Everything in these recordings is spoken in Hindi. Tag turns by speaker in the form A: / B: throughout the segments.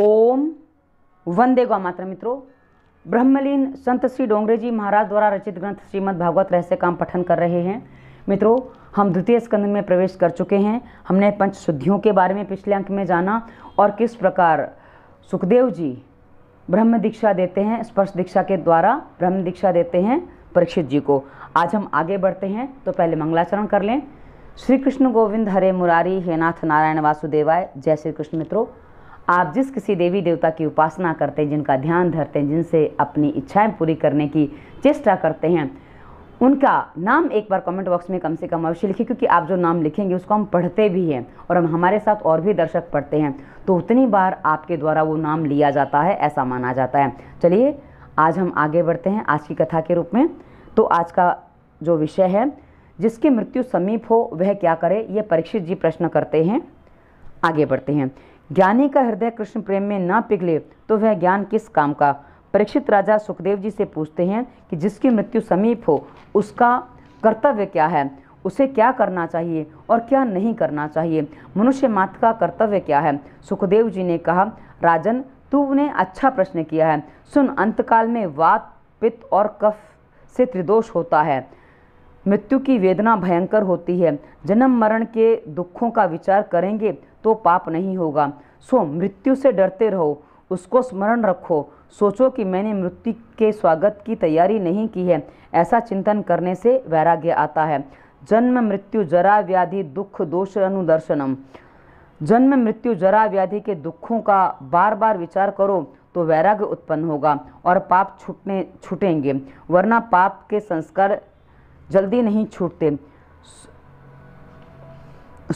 A: ओम वंदे ગૌ मात्र मित्रों ब्रह्मलीन संत श्री डोंगरे जी महाराज द्वारा रचित ग्रंथ श्रीमद् भागवत रहस्य का हम पठन कर रहे हैं मित्रों हम द्वितीय स्कंद में प्रवेश कर चुके हैं हमने पंच शुद्धियों के बारे में पिछले अंक में जाना और किस प्रकार सुखदेव जी ब्रह्म दीक्षा देते हैं स्पर्श दीक्षा के द्वारा ब्रह्म दीक्षा देते हैं परीक्षित जी को आज हम आगे बढ़ते हैं तो पहले मंगलाचरण कर लें श्री कृष्ण गोविंद हरे मुरारी हे नाथ नारायण वासुदेवाय जय श्री कृष्ण मित्रों आप जिस किसी देवी देवता की उपासना करते हैं जिनका ध्यान धरते हैं जिनसे अपनी इच्छाएं पूरी करने की चेष्टा करते हैं उनका नाम एक बार कमेंट बॉक्स में कम से कम अवश्य लिखें क्योंकि आप जो नाम लिखेंगे उसको हम पढ़ते भी हैं और हम हमारे साथ और भी दर्शक पढ़ते हैं तो उतनी बार आपके द्वारा वो नाम लिया जाता है ऐसा माना जाता है चलिए आज हम आगे बढ़ते हैं आज की कथा के रूप में तो आज का जो विषय है जिसकी मृत्यु समीप हो वह क्या करे ये परीक्षित जी प्रश्न करते हैं आगे बढ़ते हैं ज्ञानी का हृदय कृष्ण प्रेम में ना पिघले तो वह ज्ञान किस काम का परीक्षित राजा सुखदेव जी से पूछते हैं कि जिसकी मृत्यु समीप हो उसका कर्तव्य क्या है उसे क्या करना चाहिए और क्या नहीं करना चाहिए मनुष्य मात्र का कर्तव्य क्या है सुखदेव जी ने कहा राजन तूने अच्छा प्रश्न किया है सुन अंतकाल में वात पित्त और कफ से त्रिदोष होता है मृत्यु की वेदना भयंकर होती है जन्म मरण के दुखों का विचार करेंगे तो पाप नहीं होगा सो मृत्यु से डरते रहो उसको स्मरण रखो सोचो कि मैंने मृत्यु के स्वागत की तैयारी नहीं की है ऐसा चिंतन करने से वैराग्य आता है जन्म मृत्यु जरा व्याधि दुख दोष अनुदर्शनम जन्म मृत्यु जरा व्याधि के दुखों का बार बार विचार करो तो वैराग्य उत्पन्न होगा और पाप छूटने छूटेंगे वरना पाप के संस्कार जल्दी नहीं छूटते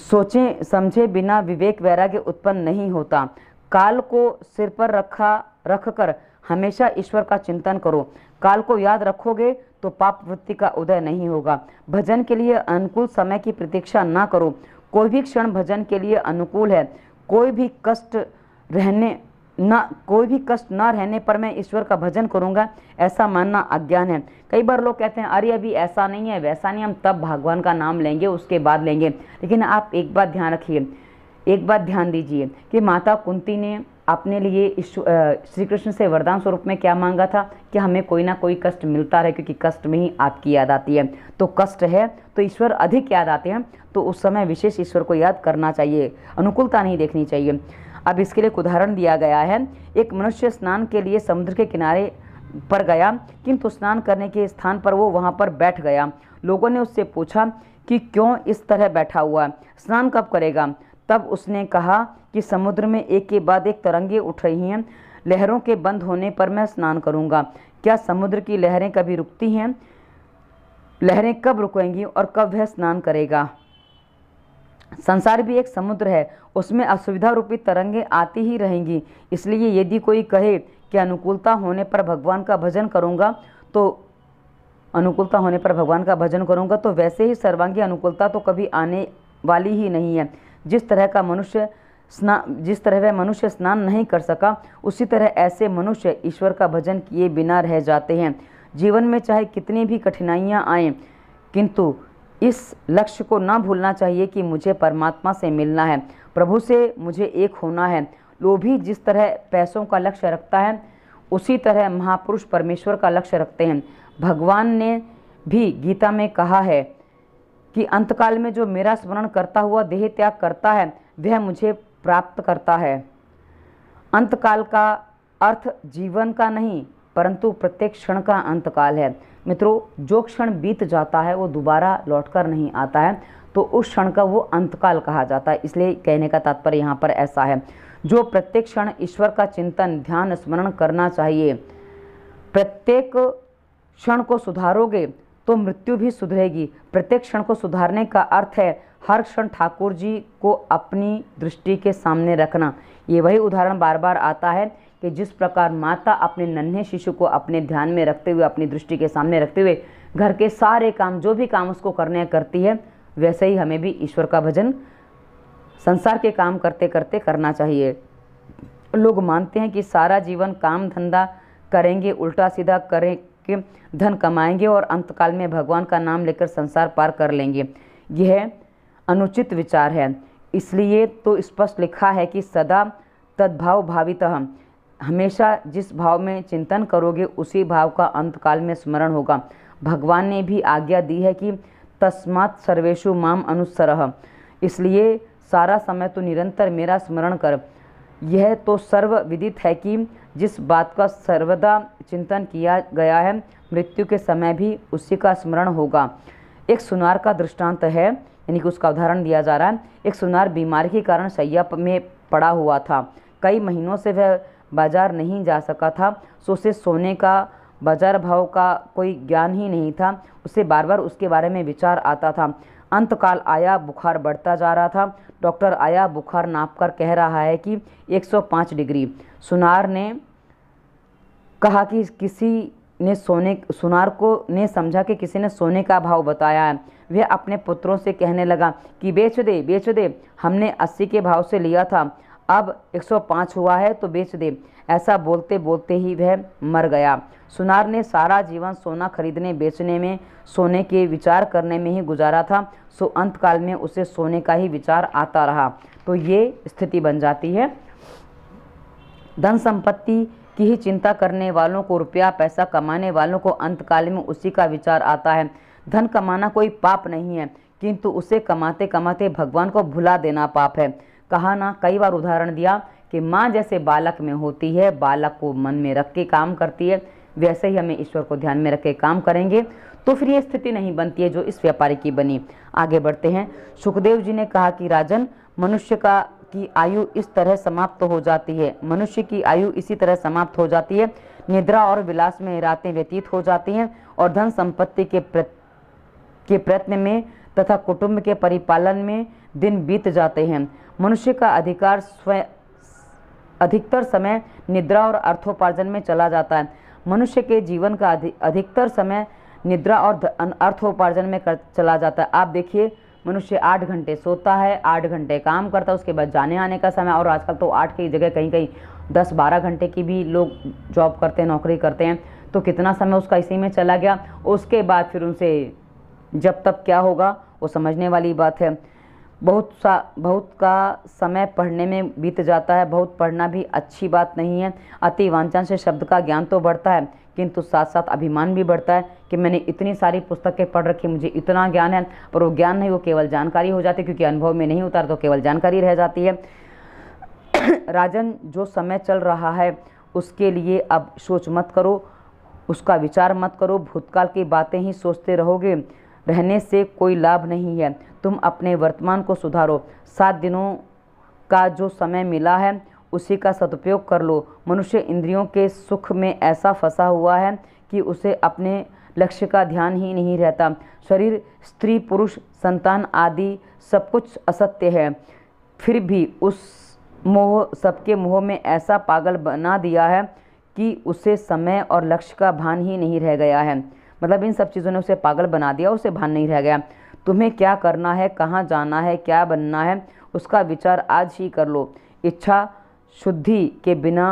A: सोचे समझे बिना विवेक वैराग्य उत्पन्न नहीं होता काल को सिर पर रखा रख कर हमेशा ईश्वर का चिंतन करो काल को याद रखोगे तो पाप वृत्ति का उदय नहीं होगा भजन के लिए अनुकूल समय की प्रतीक्षा ना करो कोई भी क्षण भजन के लिए अनुकूल है कोई भी कष्ट रहने ना कोई भी कष्ट ना रहने पर मैं ईश्वर का भजन करूंगा ऐसा मानना अज्ञान है कई बार लोग कहते हैं अरे अभी ऐसा नहीं है वैसा नहीं हम तब भगवान का नाम लेंगे उसके बाद लेंगे लेकिन आप एक बात ध्यान रखिए एक बात ध्यान दीजिए कि माता कुंती ने अपने लिए श्री कृष्ण से वरदान स्वरूप में क्या मांगा था कि हमें कोई ना कोई कष्ट मिलता रहे क्योंकि कष्ट में ही आपकी याद आती है तो कष्ट है तो ईश्वर अधिक याद आते हैं तो उस समय विशेष ईश्वर को याद करना चाहिए अनुकूलता नहीं देखनी चाहिए अब इसके लिए एक उदाहरण दिया गया है एक मनुष्य स्नान के लिए समुद्र के किनारे पर गया किंतु स्नान करने के स्थान पर वो वहाँ पर बैठ गया लोगों ने उससे पूछा कि क्यों इस तरह बैठा हुआ स्नान कब करेगा तब उसने कहा कि समुद्र में एक के बाद एक तरंगे उठ रही हैं लहरों के बंद होने पर मैं स्नान करूंगा क्या समुद्र की लहरें कभी रुकती हैं लहरें कब रुकेंगी और कब वह स्नान करेगा संसार भी एक समुद्र है उसमें असुविधा रूपी तरंगे आती ही रहेंगी इसलिए यदि कोई कहे कि अनुकूलता होने पर भगवान का भजन करूँगा तो अनुकूलता होने पर भगवान का भजन करूँगा तो वैसे ही सर्वांगी अनुकूलता तो कभी आने वाली ही नहीं है जिस तरह का मनुष्य स्नान जिस तरह वह मनुष्य स्नान नहीं कर सका उसी तरह ऐसे मनुष्य ईश्वर का भजन किए बिना रह जाते हैं जीवन में चाहे कितनी भी कठिनाइयाँ आएँ किंतु इस लक्ष्य को ना भूलना चाहिए कि मुझे परमात्मा से मिलना है प्रभु से मुझे एक होना है लोभी जिस तरह पैसों का लक्ष्य रखता है उसी तरह महापुरुष परमेश्वर का लक्ष्य रखते हैं भगवान ने भी गीता में कहा है कि अंतकाल में जो मेरा स्मरण करता हुआ देह त्याग करता है वह मुझे प्राप्त करता है अंतकाल का अर्थ जीवन का नहीं परंतु प्रत्येक क्षण का अंतकाल है मित्रों जो क्षण बीत जाता है वो दोबारा लौट कर नहीं आता है तो उस क्षण का वो अंतकाल कहा जाता है इसलिए कहने का तात्पर्य यहाँ पर ऐसा है जो प्रत्येक क्षण ईश्वर का चिंतन ध्यान स्मरण करना चाहिए प्रत्येक क्षण को सुधारोगे तो मृत्यु भी सुधरेगी प्रत्येक क्षण को सुधारने का अर्थ है हर क्षण ठाकुर जी को अपनी दृष्टि के सामने रखना ये वही उदाहरण बार बार आता है कि जिस प्रकार माता अपने नन्हे शिशु को अपने ध्यान में रखते हुए अपनी दृष्टि के सामने रखते हुए घर के सारे काम जो भी काम उसको करने करती है वैसे ही हमें भी ईश्वर का भजन संसार के काम करते करते करना चाहिए लोग मानते हैं कि सारा जीवन काम धंधा करेंगे उल्टा सीधा करें के धन कमाएंगे और अंतकाल में भगवान का नाम लेकर संसार पार कर लेंगे यह अनुचित विचार है इसलिए तो स्पष्ट लिखा है कि सदा तद्भाव भावित हमेशा जिस भाव में चिंतन करोगे उसी भाव का अंतकाल में स्मरण होगा भगवान ने भी आज्ञा दी है कि तस्मात् सर्वेशु माम अनुसरह इसलिए सारा समय तो निरंतर मेरा स्मरण कर यह तो सर्व विदित है कि जिस बात का सर्वदा चिंतन किया गया है मृत्यु के समय भी उसी का स्मरण होगा एक सुनार का दृष्टांत है यानी कि उसका उदाहरण दिया जा रहा है एक सुनार बीमारी के कारण सैया में पड़ा हुआ था कई महीनों से वह बाज़ार नहीं जा सका था सो उसे सोने का बाज़ार भाव का कोई ज्ञान ही नहीं था उसे बार बार उसके बारे में विचार आता था अंतकाल आया बुखार बढ़ता जा रहा था डॉक्टर आया बुखार नाप कर कह रहा है कि 105 डिग्री सुनार ने कहा कि किसी ने सोने सुनार को ने समझा कि किसी ने सोने का भाव बताया है वह अपने पुत्रों से कहने लगा कि बेच दे बेच दे हमने अस्सी के भाव से लिया था अब 105 हुआ है तो बेच दे ऐसा बोलते बोलते ही वह मर गया सुनार ने सारा जीवन सोना खरीदने बेचने में सोने के विचार करने में ही गुजारा था सो अंतकाल में उसे सोने का ही विचार आता रहा तो ये स्थिति बन जाती है धन संपत्ति की ही चिंता करने वालों को रुपया पैसा कमाने वालों को अंत काल में उसी का विचार आता है धन कमाना कोई पाप नहीं है किंतु उसे कमाते कमाते भगवान को भुला देना पाप है कहा ना कई बार उदाहरण दिया कि माँ जैसे बालक में होती है बालक को मन में रख के काम करती है वैसे ही हमें ईश्वर को ध्यान में रख के काम करेंगे तो फिर ये स्थिति नहीं बनती है जो इस व्यापारी की बनी आगे बढ़ते हैं सुखदेव जी ने कहा कि राजन मनुष्य का की आयु इस तरह समाप्त हो जाती है मनुष्य की आयु इसी तरह समाप्त हो जाती है निद्रा और विलास में रातें व्यतीत हो जाती हैं और धन संपत्ति के प्रत, के प्रयत्न में तथा कुटुंब के परिपालन में दिन बीत जाते हैं मनुष्य का अधिकार स्वयं अधिकतर समय निद्रा और अर्थोपार्जन में चला जाता है मनुष्य के जीवन का अधिकतर समय निद्रा और अर्थोपार्जन में कर, चला जाता है आप देखिए मनुष्य आठ घंटे सोता है आठ घंटे काम करता है उसके बाद जाने आने का समय और आजकल तो आठ की जगह कहीं कहीं दस बारह घंटे की भी लोग जॉब करते हैं नौकरी करते हैं तो कितना समय उसका इसी में चला गया उसके बाद फिर उनसे जब तब क्या होगा आपको समझने वाली बात है बहुत सा बहुत का समय पढ़ने में बीत जाता है बहुत पढ़ना भी अच्छी बात नहीं है अति वांछन से शब्द का ज्ञान तो बढ़ता है किंतु साथ साथ अभिमान भी बढ़ता है कि मैंने इतनी सारी पुस्तकें पढ़ रखी मुझे इतना ज्ञान है पर वो ज्ञान नहीं वो केवल जानकारी हो जाती क्योंकि अनुभव में नहीं उतार तो केवल जानकारी रह जाती है राजन जो समय चल रहा है उसके लिए अब सोच मत करो उसका विचार मत करो भूतकाल की बातें ही सोचते रहोगे रहने से कोई लाभ नहीं है तुम अपने वर्तमान को सुधारो सात दिनों का जो समय मिला है उसी का सदुपयोग कर लो मनुष्य इंद्रियों के सुख में ऐसा फंसा हुआ है कि उसे अपने लक्ष्य का ध्यान ही नहीं रहता शरीर स्त्री पुरुष संतान आदि सब कुछ असत्य है फिर भी उस मोह सबके मोह में ऐसा पागल बना दिया है कि उसे समय और लक्ष्य का भान ही नहीं रह गया है मतलब इन सब चीज़ों ने उसे पागल बना दिया उसे भान नहीं रह गया तुम्हें क्या करना है कहाँ जाना है क्या बनना है उसका विचार आज ही कर लो इच्छा शुद्धि के बिना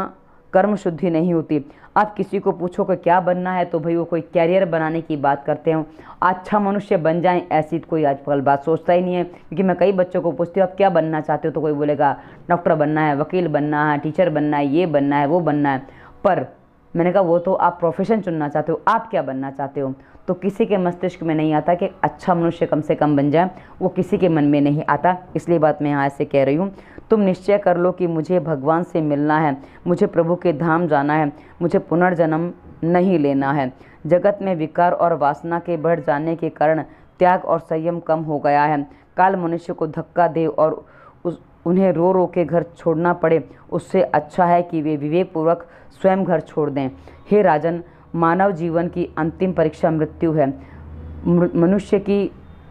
A: कर्म शुद्धि नहीं होती आप किसी को पूछो कि क्या बनना है तो भाई वो कोई कैरियर बनाने की बात करते हो अच्छा मनुष्य बन जाए ऐसी तो कोई आजकल बात सोचता ही नहीं है क्योंकि मैं कई बच्चों को पूछती हूँ आप क्या बनना चाहते हो तो कोई बोलेगा डॉक्टर बनना है वकील बनना है टीचर बनना है ये बनना है वो बनना है पर मैंने कहा वो तो आप प्रोफेशन चुनना चाहते हो आप क्या बनना चाहते हो तो किसी के मस्तिष्क में नहीं आता कि अच्छा मनुष्य कम से कम बन जाए वो किसी के मन में नहीं आता इसलिए बात मैं यहाँ ऐसे कह रही हूँ तुम निश्चय कर लो कि मुझे भगवान से मिलना है मुझे प्रभु के धाम जाना है मुझे पुनर्जन्म नहीं लेना है जगत में विकार और वासना के बढ़ जाने के कारण त्याग और संयम कम हो गया है काल मनुष्य को धक्का दे और उन्हें रो रो के घर छोड़ना पड़े उससे अच्छा है कि वे विवेकपूर्वक स्वयं घर छोड़ दें हे राजन मानव जीवन की अंतिम परीक्षा मृत्यु है मनुष्य की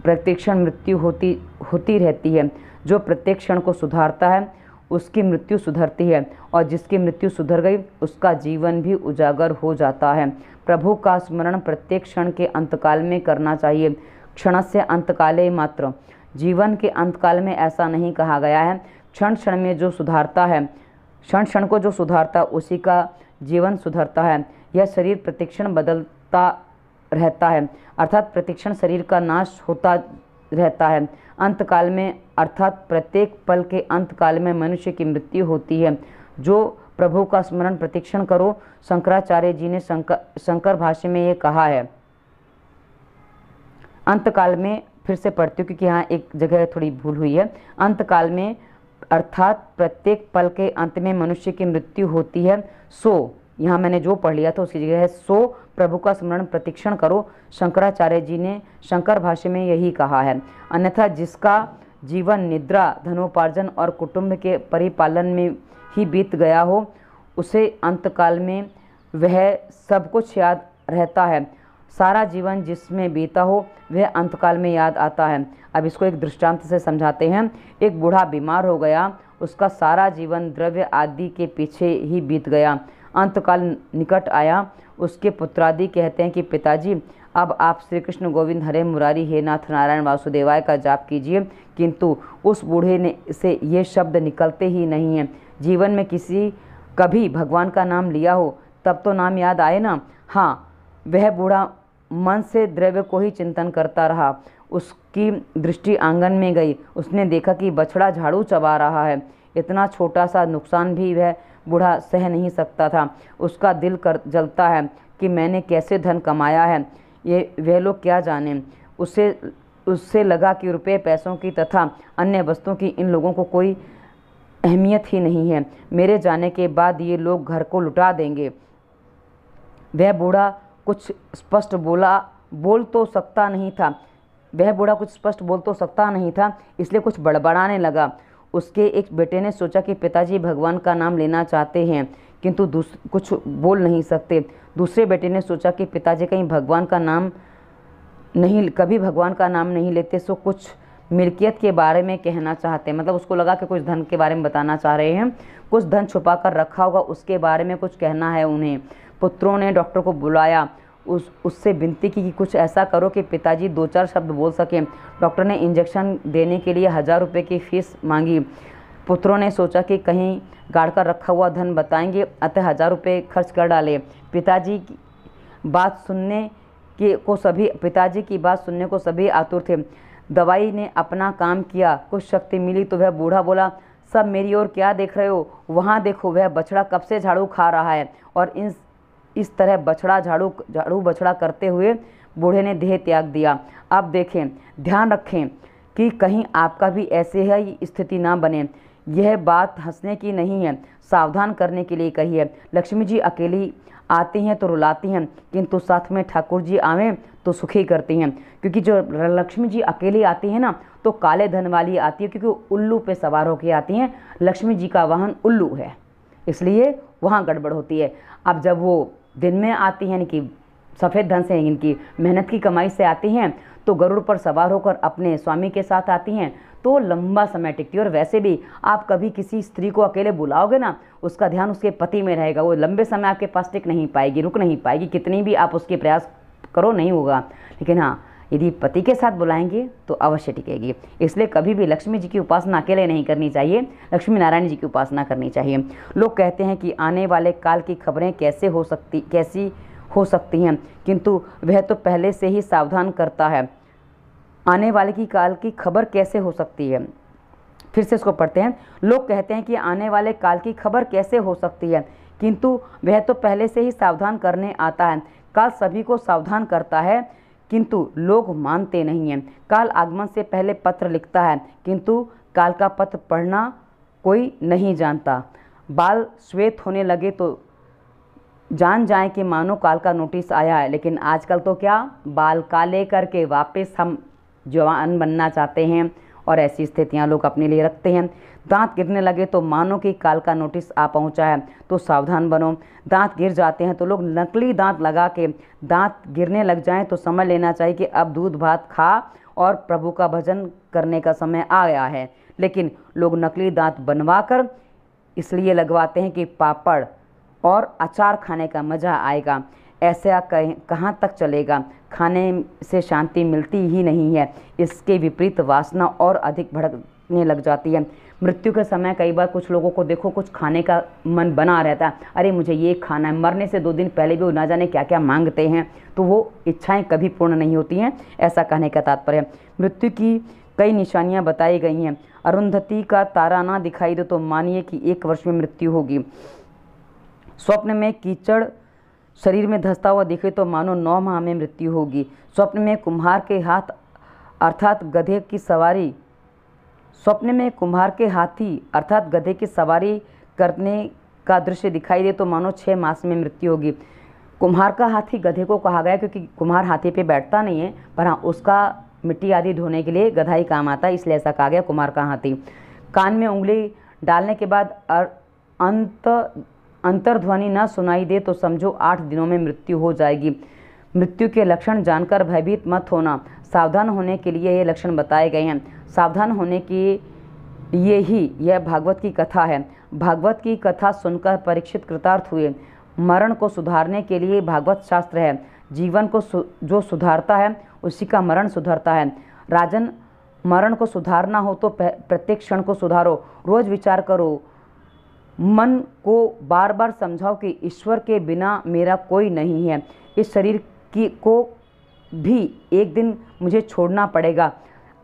A: प्रत्यक्षण मृत्यु होती होती रहती है जो प्रत्येक क्षण को सुधारता है उसकी मृत्यु सुधरती है और जिसकी मृत्यु सुधर गई उसका जीवन भी उजागर हो जाता है प्रभु का स्मरण प्रत्येक क्षण के अंतकाल में करना चाहिए क्षण से अंतकाले मात्र जीवन के अंतकाल में ऐसा नहीं कहा गया है क्षण क्षण में जो सुधारता है क्षण क्षण को जो सुधारता उसी का जीवन सुधरता है यह शरीर प्रतिक्षण बदलता रहता है अर्थात प्रतिक्षण शरीर का नाश होता रहता है अंतकाल में अर्थात प्रत्येक पल के अंतकाल में मनुष्य की मृत्यु होती है जो प्रभु का स्मरण प्रतीक्षण करो शंकराचार्य जी ने शंकर शंकर भाष्य में ये कहा है अंतकाल में फिर से पढ़ती हूँ क्योंकि यहाँ एक जगह थोड़ी भूल हुई है अंतकाल में अर्थात प्रत्येक पल के अंत में मनुष्य की मृत्यु होती है सो यहाँ मैंने जो पढ़ लिया था उसकी जगह है सो प्रभु का स्मरण प्रतीक्षण करो शंकराचार्य जी ने शंकर भाष्य में यही कहा है अन्यथा जिसका जीवन निद्रा धनोपार्जन और कुटुंब के परिपालन में ही बीत गया हो उसे अंतकाल में वह सब कुछ याद रहता है सारा जीवन जिसमें बीता हो वह अंतकाल में याद आता है अब इसको एक दृष्टांत से समझाते हैं एक बूढ़ा बीमार हो गया उसका सारा जीवन द्रव्य आदि के पीछे ही बीत गया अंतकाल निकट आया उसके पुत्रादि कहते हैं कि पिताजी अब आप श्री कृष्ण गोविंद हरे मुरारी हे नाथ नारायण वासुदेवाय का जाप कीजिए किंतु उस बूढ़े ने से ये शब्द निकलते ही नहीं हैं जीवन में किसी कभी भगवान का नाम लिया हो तब तो नाम याद आए ना हाँ वह बूढ़ा मन से द्रव्य को ही चिंतन करता रहा उसकी दृष्टि आंगन में गई उसने देखा कि बछड़ा झाड़ू चबा रहा है इतना छोटा सा नुकसान भी वह बूढ़ा सह नहीं सकता था उसका दिल कर जलता है कि मैंने कैसे धन कमाया है ये वह लोग क्या जाने उसे उससे लगा कि रुपये पैसों की तथा अन्य वस्तुओं की इन लोगों को कोई अहमियत ही नहीं है मेरे जाने के बाद ये लोग घर को लुटा देंगे वह बूढ़ा कुछ स्पष्ट बोला बोल तो सकता नहीं था वह बूढ़ा कुछ स्पष्ट बोल तो सकता नहीं था इसलिए कुछ बड़बड़ाने लगा उसके एक बेटे ने सोचा कि पिताजी भगवान का नाम लेना चाहते हैं किंतु कुछ बोल नहीं सकते दूसरे बेटे ने सोचा कि पिताजी कहीं भगवान का नाम नहीं कभी भगवान का नाम नहीं लेते सो कुछ मिल्कियत के बारे में कहना चाहते हैं मतलब उसको लगा कि कुछ धन के बारे में बताना चाह रहे हैं कुछ धन छुपा कर रखा होगा उसके बारे में कुछ कहना है उन्हें पुत्रों ने डॉक्टर को बुलाया उस उससे विनती की कि कुछ ऐसा करो कि पिताजी दो चार शब्द बोल सकें डॉक्टर ने इंजेक्शन देने के लिए हज़ार रुपये की फ़ीस मांगी पुत्रों ने सोचा कि कहीं गाड़ कर रखा हुआ धन बताएंगे अतः हज़ार रुपये खर्च कर डाले पिताजी की बात सुनने के को सभी पिताजी की बात सुनने को सभी आतुर थे दवाई ने अपना काम किया कुछ शक्ति मिली तो वह बूढ़ा बोला सब मेरी ओर क्या देख रहे हो वहाँ देखो वह बछड़ा कब से झाड़ू खा रहा है और इन इस तरह बछड़ा झाड़ू झाड़ू बछड़ा करते हुए बूढ़े ने देह त्याग दिया अब देखें ध्यान रखें कि कहीं आपका भी ऐसे है स्थिति ना बने यह बात हंसने की नहीं है सावधान करने के लिए कही है लक्ष्मी जी अकेली आती हैं तो रुलाती हैं किंतु साथ में ठाकुर जी आवें तो सुखी करती हैं क्योंकि जो लक्ष्मी जी अकेली आती हैं ना तो काले धन वाली आती है क्योंकि उल्लू पे सवार होकर आती हैं लक्ष्मी जी का वाहन उल्लू है इसलिए वहाँ गड़बड़ होती है अब जब वो दिन में आती हैं इनकी सफ़ेद धन से इनकी मेहनत की कमाई से आती हैं तो गरुड़ पर सवार होकर अपने स्वामी के साथ आती हैं तो लंबा समय टिकती है और वैसे भी आप कभी किसी स्त्री को अकेले बुलाओगे ना उसका ध्यान उसके पति में रहेगा वो लंबे समय आपके पास टिक नहीं पाएगी रुक नहीं पाएगी कितनी भी आप उसके प्रयास करो नहीं होगा लेकिन हाँ यदि पति के साथ बुलाएंगे तो अवश्य टिकेगी इसलिए कभी भी लक्ष्मी जी की उपासना अकेले नहीं करनी चाहिए लक्ष्मी नारायण जी की उपासना करनी चाहिए लोग कहते हैं कि आने वाले काल की खबरें कैसे हो सकती कैसी हो सकती हैं किंतु वह तो पहले से ही सावधान करता है आने वाले की काल की खबर कैसे हो सकती है फिर से इसको पढ़ते हैं लोग कहते हैं कि आने वाले काल की खबर कैसे हो सकती है किंतु वह तो पहले से ही सावधान करने आता है काल सभी को सावधान करता है किंतु लोग मानते नहीं हैं काल आगमन से पहले पत्र लिखता है किंतु काल का पत्र पढ़ना कोई नहीं जानता बाल श्वेत होने लगे तो जान जाए कि मानो काल का नोटिस आया है लेकिन आजकल तो क्या बाल काले करके वापस हम जवान बनना चाहते हैं और ऐसी स्थितियां लोग अपने लिए रखते हैं दांत गिरने लगे तो मानो कि काल का नोटिस आ पहुंचा है तो सावधान बनो दांत गिर जाते हैं तो लोग नकली दांत लगा के दांत गिरने लग जाएं तो समझ लेना चाहिए कि अब दूध भात खा और प्रभु का भजन करने का समय आ गया है लेकिन लोग नकली दांत बनवा कर इसलिए लगवाते हैं कि पापड़ और अचार खाने का मज़ा आएगा ऐसा कहाँ तक चलेगा खाने से शांति मिलती ही नहीं है इसके विपरीत वासना और अधिक भड़क भटकने लग जाती है मृत्यु के समय कई बार कुछ लोगों को देखो कुछ खाने का मन बना रहता है अरे मुझे ये खाना है मरने से दो दिन पहले भी वो ना जाने क्या क्या मांगते हैं तो वो इच्छाएं कभी पूर्ण नहीं होती हैं ऐसा कहने का तात्पर्य मृत्यु की कई निशानियां बताई गई हैं अरुंधति का तारा ना दिखाई दे तो मानिए कि एक वर्ष में मृत्यु होगी स्वप्न में कीचड़ शरीर में धसता हुआ दिखे तो मानो नौ माह में मृत्यु होगी स्वप्न में कुम्हार के हाथ अर्थात गधे की सवारी स्वप्न में कुम्हार के हाथी अर्थात गधे की सवारी करने का दृश्य दिखाई दे तो मानो छः मास में मृत्यु होगी कुम्हार का हाथी गधे को कहा गया क्योंकि कुम्हार हाथी पे बैठता नहीं है पर हाँ उसका मिट्टी आदि धोने के लिए गधा ही काम आता है इसलिए ऐसा कहा गया कुम्हार का हाथी कान में उंगली डालने के बाद अंत अंतर्ध्वनि न सुनाई दे तो समझो आठ दिनों में मृत्यु हो जाएगी मृत्यु के लक्षण जानकर भयभीत मत होना सावधान होने के लिए ये लक्षण बताए गए हैं सावधान होने की ये ही यह भागवत की कथा है भागवत की कथा सुनकर परीक्षित कृतार्थ हुए मरण को सुधारने के लिए भागवत शास्त्र है जीवन को सु, जो सुधारता है उसी का मरण सुधरता है राजन मरण को सुधारना हो तो प्रत्येक क्षण को सुधारो रोज विचार करो मन को बार बार समझाओ कि ईश्वर के बिना मेरा कोई नहीं है इस शरीर की को भी एक दिन मुझे छोड़ना पड़ेगा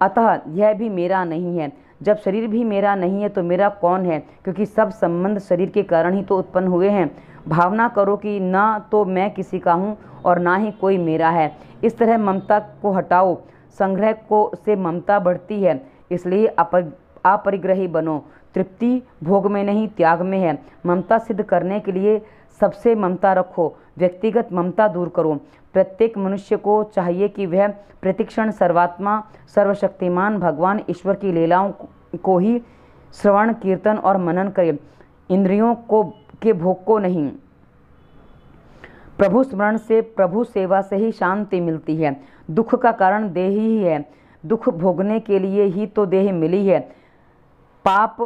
A: अतः यह भी मेरा नहीं है जब शरीर भी मेरा नहीं है तो मेरा कौन है क्योंकि सब संबंध शरीर के कारण ही तो उत्पन्न हुए हैं भावना करो कि ना तो मैं किसी का हूँ और ना ही कोई मेरा है इस तरह ममता को हटाओ संग्रह को से ममता बढ़ती है इसलिए अपर अपरिग्रही बनो तृप्ति भोग में नहीं त्याग में है ममता सिद्ध करने के लिए सबसे ममता रखो व्यक्तिगत ममता दूर करो प्रत्येक मनुष्य को चाहिए कि वह प्रतिक्षण सर्वात्मा सर्वशक्तिमान भगवान ईश्वर की लीलाओं को ही श्रवण कीर्तन और मनन करे इंद्रियों को के भोग को नहीं प्रभु स्मरण से प्रभु सेवा से ही शांति मिलती है दुख का कारण देह ही है दुख भोगने के लिए ही तो देह मिली है पाप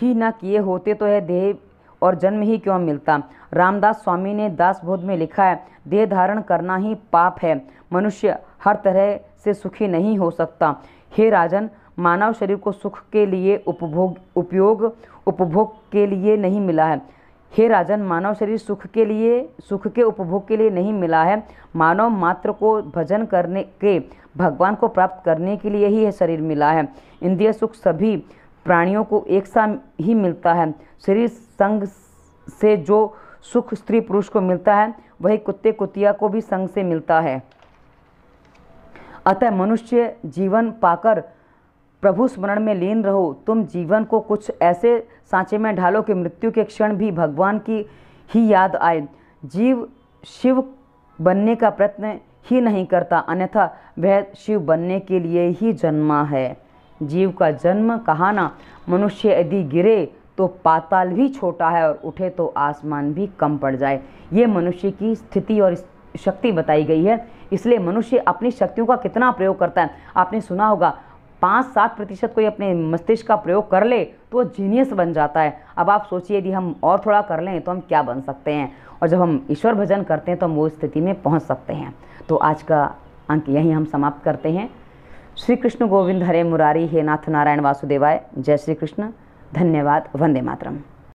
A: ही ना किए होते तो यह देह और जन्म ही क्यों मिलता रामदास स्वामी ने दासबोध में लिखा है देह धारण करना ही पाप है मनुष्य हर तरह से सुखी नहीं हो सकता हे राजन मानव शरीर को सुख के लिए उपभोग उपयोग उपभोग के लिए नहीं मिला है हे राजन मानव शरीर सुख के लिए सुख के उपभोग के लिए नहीं मिला है मानव मात्र को भजन करने के भगवान को प्राप्त करने के लिए ही यह शरीर मिला है इंद्रिय सुख सभी प्राणियों को एक सा ही मिलता है शरीर संग से जो सुख स्त्री पुरुष को मिलता है वही कुत्ते कुतिया को भी संग से मिलता है अतः मनुष्य जीवन पाकर प्रभु स्मरण में लीन रहो तुम जीवन को कुछ ऐसे सांचे में ढालो कि मृत्यु के क्षण भी भगवान की ही याद आए जीव शिव बनने का प्रयत्न ही नहीं करता अन्यथा वह शिव बनने के लिए ही जन्मा है जीव का जन्म कहाना मनुष्य यदि गिरे तो पाताल भी छोटा है और उठे तो आसमान भी कम पड़ जाए ये मनुष्य की स्थिति और शक्ति बताई गई है इसलिए मनुष्य अपनी शक्तियों का कितना प्रयोग करता है आपने सुना होगा पाँच सात प्रतिशत कोई अपने मस्तिष्क का प्रयोग कर ले तो वो जीनियस बन जाता है अब आप सोचिए यदि हम और थोड़ा कर लें तो हम क्या बन सकते हैं और जब हम ईश्वर भजन करते हैं तो हम वो स्थिति में पहुंच सकते हैं तो आज का अंक यहीं हम समाप्त करते हैं श्री कृष्ण गोविंद हरे मुरारी हे नाथ नारायण वासुदेवाय जय श्री कृष्ण धन्यवाद वंदे मातरम